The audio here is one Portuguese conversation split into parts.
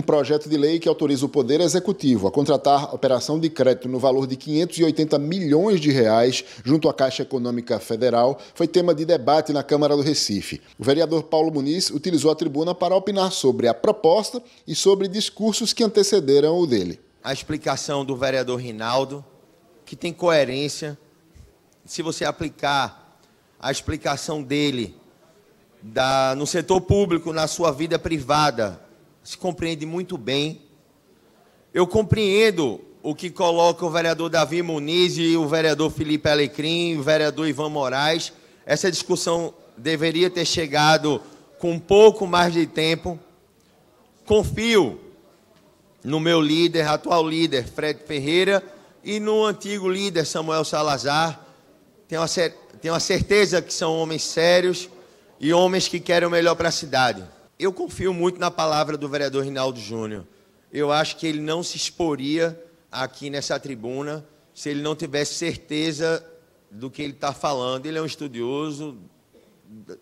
um projeto de lei que autoriza o Poder Executivo a contratar operação de crédito no valor de 580 milhões de reais junto à Caixa Econômica Federal foi tema de debate na Câmara do Recife. O vereador Paulo Muniz utilizou a tribuna para opinar sobre a proposta e sobre discursos que antecederam o dele. A explicação do vereador Rinaldo, que tem coerência, se você aplicar a explicação dele da, no setor público, na sua vida privada, se compreende muito bem. Eu compreendo o que coloca o vereador Davi Muniz e o vereador Felipe Alecrim, o vereador Ivan Moraes. Essa discussão deveria ter chegado com um pouco mais de tempo. Confio no meu líder, atual líder, Fred Ferreira, e no antigo líder, Samuel Salazar. Tenho a, tenho a certeza que são homens sérios e homens que querem o melhor para a cidade. Eu confio muito na palavra do vereador Rinaldo Júnior. Eu acho que ele não se exporia aqui nessa tribuna se ele não tivesse certeza do que ele está falando. Ele é um estudioso,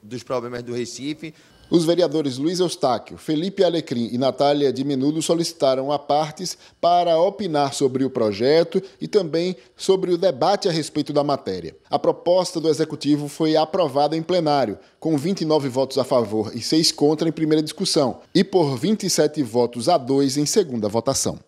dos problemas do Recife. Os vereadores Luiz Eustáquio, Felipe Alecrim e Natália Menudo solicitaram a partes para opinar sobre o projeto e também sobre o debate a respeito da matéria. A proposta do Executivo foi aprovada em plenário, com 29 votos a favor e 6 contra em primeira discussão, e por 27 votos a 2 em segunda votação.